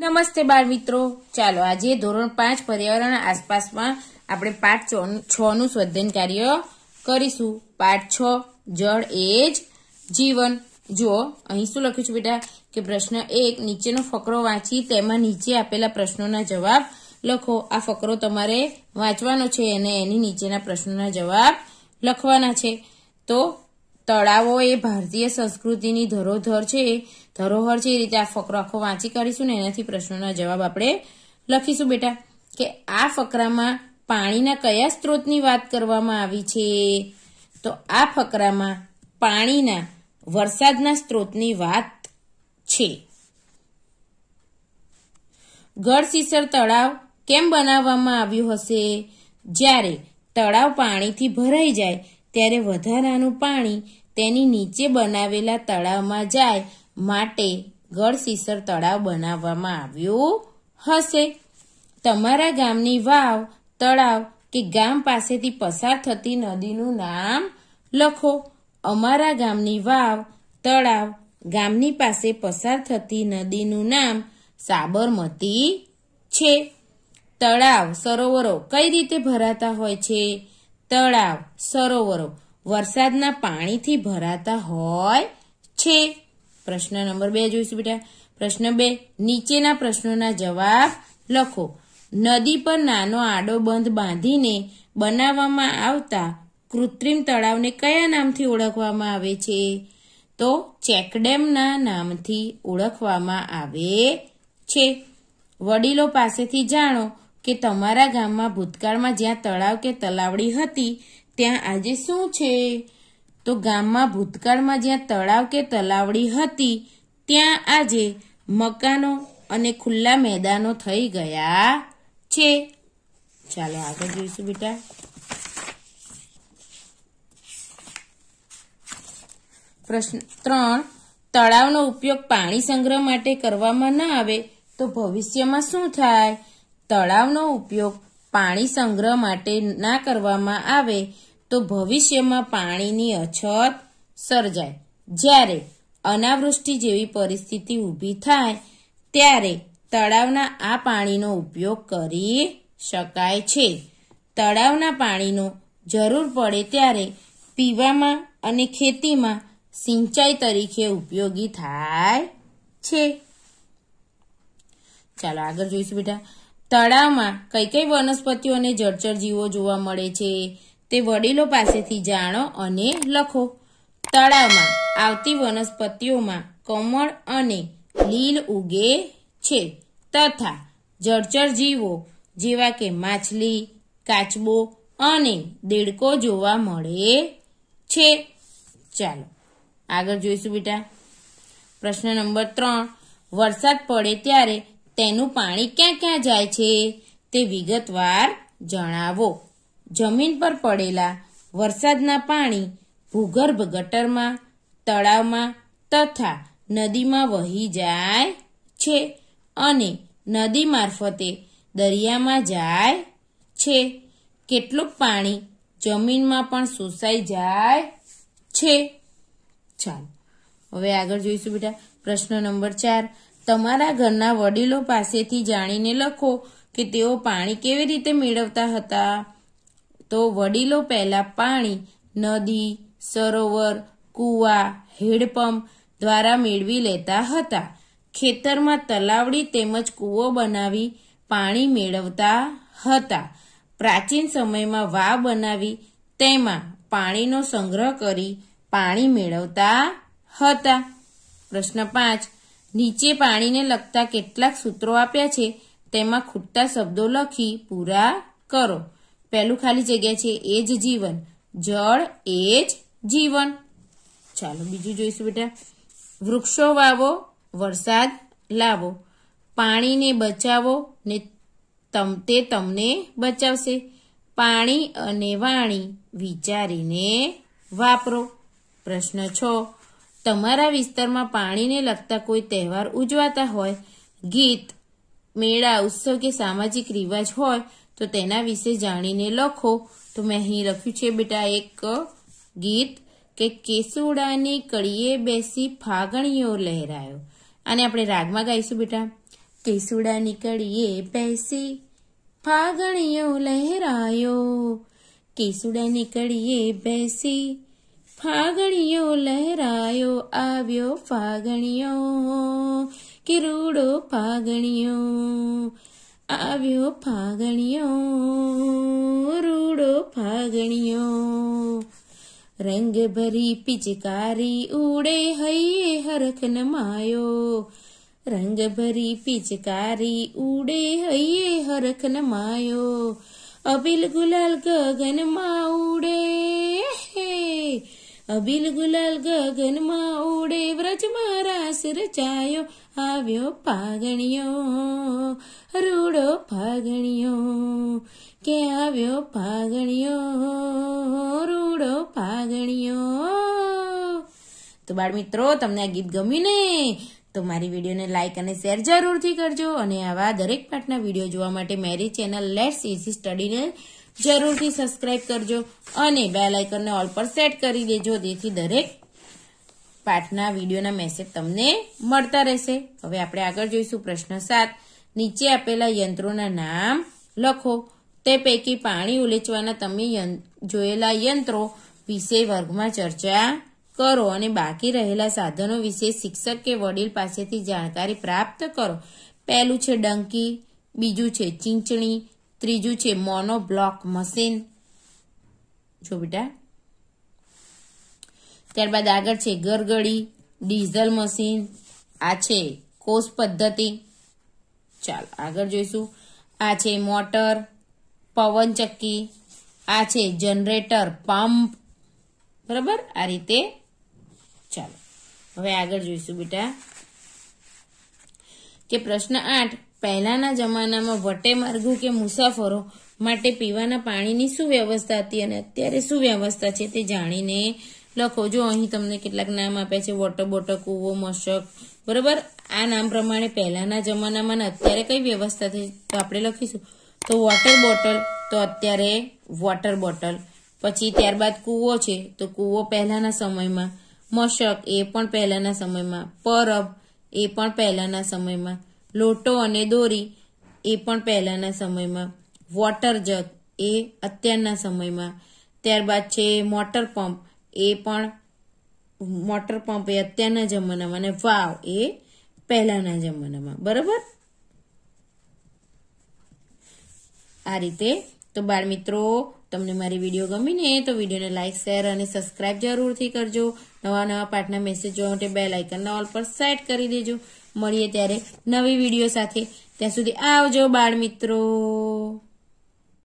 નમસ્તે બાળ મિત્રો ચાલો આજે ધોરણ પાંચ પર્યાવરણ આસપાસમાં આપણે પાઠ છ નું સ્વાધ્યન કાર્ય કરીશું પાઠ છ જળ એ જ જીવન જુઓ અહીં શું લખ્યું છે બેટા કે પ્રશ્ન એક નીચેનો ફકરો વાંચી તેમાં નીચે આપેલા પ્રશ્નોના જવાબ લખો આ ફકરો તમારે વાંચવાનો છે અને એની નીચેના પ્રશ્નોના જવાબ લખવાના છે તો તળાવો એ ભારતીય સંસ્કૃતિની ધરોધર છે ધરોહર છે એ રીતે આ ફકરો આખો વાંચી કરીશું ને એનાથી પ્રશ્નોના જવાબ આપણે લખીશું બેટા કે આ ફકરામાં પાણીના કયા સ્ત્રોતની વાત કરવામાં આવી છે તો આ ફકરામાં પાણીના વરસાદના સ્ત્રોતની વાત છે ગઢસીસર તળાવ કેમ બનાવવામાં આવ્યું હશે જ્યારે તળાવ પાણીથી ભરાઈ જાય ત્યારે વધારાનું પાણી તેની નીચે બનાવેલા તળાવમાં જાય માટે ગળસીસર તળાવ બનાવવામાં આવ્યું હશે તમારા ગામની વાવ તળાવ કે ગામ પાસેથી પસાર થતી નદીનું નામ લખો અમારા ગામની વાવ તળાવ ગામની પાસે પસાર થતી નદીનું નામ સાબરમતી છે તળાવ સરોવરો કઈ રીતે ભરાતા હોય છે તળાવ સરોવરો વરસાદના પાણીથી ભરાતા હોય છે પ્રશ્ન નંબર બે જોઈશું બેટા પ્રશ્ન બે નીચેના પ્રશ્નોના જવાબ લખો નદી પર નાનો આડો બંધ બાંધીને બનાવવામાં આવતા કૃત્રિમ તળાવને કયા નામથી ઓળખવામાં આવે છે તો ચેકડેમના નામથી ઓળખવામાં આવે છે વડીલો પાસેથી જાણો કે તમારા ગામમાં ભૂતકાળમાં જ્યાં તળાવ કે તલાવડી હતી ત્યાં આજે શું છે તો ગામમાં ભૂતકાળમાં જ્યાં તળાવ કે તલાવડી હતી ત્યાં આજે મકાનો અને ખુલ્લા મેદાનો થઈ ગયા છે ચાલો આગળ જોઈશું બેટા પ્રશ્ન ત્રણ તળાવનો ઉપયોગ પાણી સંગ્રહ માટે કરવામાં ન આવે તો ભવિષ્યમાં શું થાય તળાવનો ઉપયોગ પાણી સંગ્રહ માટે ના કરવામાં આવે તો ભવિષ્યમાં પાણીની અછત સર્જાય જ્યારે અનાવૃષ્ટિ જેવી પરિસ્થિતિ ઊભી થાય ત્યારે તળાવના આ પાણીનો ઉપયોગ કરી શકાય છે તળાવના પાણીનો જરૂર પડે ત્યારે પીવામાં અને ખેતીમાં સિંચાઈ તરીકે ઉપયોગી થાય છે ચાલો આગળ જોઈશું બેટા તળાવમાં કઈ કઈ વનસ્પતિઓ અને જળચર જીવો જોવા મળે છે તે વડીલો પાસેથી જાણો અને લખો તળાવમાં આવતી વનસ્પતિઓમાં કમળ અને લીલ ઉગે છે તથા જળચર જીવો જેવા કે માછલી કાચબો અને દેડકો જોવા મળે છે ચાલો આગળ જોઈશું બેટા પ્રશ્ન નંબર ત્રણ વરસાદ પડે ત્યારે તેનું પાણી ક્યાં ક્યાં જાય છે તે વિગતવાર જણાવો જમીન પર પડેલા વરસાદના પાણી ભૂગર્ભ ગટરમાં તળાવમાં તથા નદીમાં વહી જાય છે અને નદી મારફતે દરિયામાં જાય છે કેટલુંક પાણી જમીનમાં પણ શોષાઈ જાય છે ચાલો હવે આગળ જોઈશું બેટા પ્રશ્ન નંબર ચાર તમારા ઘરના વડીલો પાસેથી જાણીને લખો કે તેઓ પાણી કેવી રીતે મેળવતા હતા તો વડીલો પહેલાં પાણી નદી સરોવર કૂવા હેડપંપ દ્વારા મેળવી લેતા હતા ખેતરમાં તલાવડી તેમજ કૂવો બનાવી પાણી મેળવતા હતા પ્રાચીન સમયમાં વાવ બનાવી તેમાં પાણીનો સંગ્રહ કરી પાણી મેળવતા હતા પ્રશ્ન પાંચ નીચે પાણીને લગતા કેટલાક સૂત્રો આપ્યા છે તેમાં ખૂટતા શબ્દો લખી પૂરા કરો પહેલું ખાલી જગ્યા છે એ જ જીવન જળ એ જ જીવન ચાલો બીજું જોઈશું બેટા વૃક્ષો વાવો વરસાદ લાવો પાણીને બચાવો ને તમ તે તમને બચાવશે પાણી અને વાણી વિચારીને વાપરો પ્રશ્ન છો તમારા વિસ્તારમાં પાણીને લગતા કોઈ તહેવાર ઉજવાતા હોય ગીત મેળા ઉત્સવ કે સામાજિક રિવાજ હોય તો તેના વિશે જાણીને લખો તો મેં અહીં લખ્યું છે બેટા એક ગીત કે કેસુડાની કડીએ બેસી ફાગણીઓ લહેરાયો અને આપણે રાગમાં ગાઈશું બેટા કેસુડાની કળીએ બેસી ફાગણીઓ લહેરાયો કેસુડાની કળીએ બેસી ફાગણીઓ લહેરાયો આવ્યો ફાગણીઓ કે રૂડો ફાગણિયો આવ્યો ફાગણિયો રૂડો ફાગણિયો રંગ ભરી પિચકારી ઉડે હૈયે હરખ નમાયો રંગ ભરી પિચકારી ઉડે હૈયે હરખ નમાયો અબિલ ગુલાલ ગગનમાં ઉડે હે અબીલ ગુલાલ ગગનમાં ઉડે વ્રજમાં રાસ ચાયો આવ્યો પાગણિયો રૂડો પાગણિયો કે આવ્યો પાગણિયો રૂડો પાગણિયો તો બાળ મિત્રો તમને આ ગીત ગમ્યું ને તો મારી વિડીયોને લાઇક અને શેર જરૂરથી કરજો અને આવા દરેક પાઠના વિડીયો જોવા માટે મેરી ચેનલ લેટ્સ ઇઝી સ્ટડીને જરૂરથી સબસ્ક્રાઇબ કરજો અને બેલ આઇકનને ઓલ પર સેટ કરી દેજો જેથી દરેક પાઠના વિડીયોના મેસેજ તમને મળતા રહેશે હવે આપણે આગળ જોઈશું પ્રશ્ન સાત નીચે આપેલા યંત્રોના નામ લખો તે પૈકી પાણી ઉલેચવાના તમે જોયેલા યંત્રો વિશે વર્ગમાં ચર્ચા કરો અને બાકી રહેલા સાધનો વિશે શિક્ષક કે વડીલ પાસેથી જાણકારી પ્રાપ્ત કરો પહેલું છે ડંકી બીજું છે ચીંચણી ત્રીજું છે મોનોબ્લોક મશીન જો બેટા ત્યારબાદ આગળ છે ગરગડી ડીઝલ મશીન આ છે કોષ પદ્ધતિ ચાલો આગળ જોઈશું આ છે મોટર પવનચક્કી આ છે જનરેટર પંપ બરાબર આ રીતે ચાલો હવે આગળ જોઈશું બેટા કે પ્રશ્ન આઠ પહેલાંના જમાનામાં વટે માર્ગો કે મુસાફરો માટે પીવાના પાણીની શું વ્યવસ્થા હતી અને અત્યારે શું વ્યવસ્થા છે તે જાણીને લખો જો અહીં તમને કેટલાક નામ આપ્યા છે વોટર બોટર કૂવો મશક બરોબર આ નામ પ્રમાણે પહેલાના જમાનામાં અત્યારે કઈ વ્યવસ્થા થઈ તો આપણે લખીશું તો વોટર બોટલ તો અત્યારે વોટર બોટલ પછી ત્યારબાદ કૂવો છે તો કૂવો પહેલાના સમયમાં મશક એ પણ પહેલાના સમયમાં પરબ એ પણ પહેલાના સમયમાં લોટો અને દોરી એ પણ પહેલાંના સમયમાં વોટર જગ એ અત્યારના સમયમાં ત્યારબાદ છે મોટર પંપ એ પણ મોટર પંપ એ અત્યારના જમાનામાં અને વાવ એ પહેલાના જમાનામાં બરાબર આ રીતે તો બાળ મિત્રો તમને મારી વિડીયો ગમી ગમીને તો વિડીયોને લાઇક શેર અને સબસ્ક્રાઇબ જરૂરથી કરજો નવા નવા પાઠના મેસેજ જોવા માટે બેલ આઇકનના ઓલ પર સેટ કરી દેજો મળીએ ત્યારે નવી વિડીયો સાથે ત્યાં સુધી આવજો બાળ મિત્રો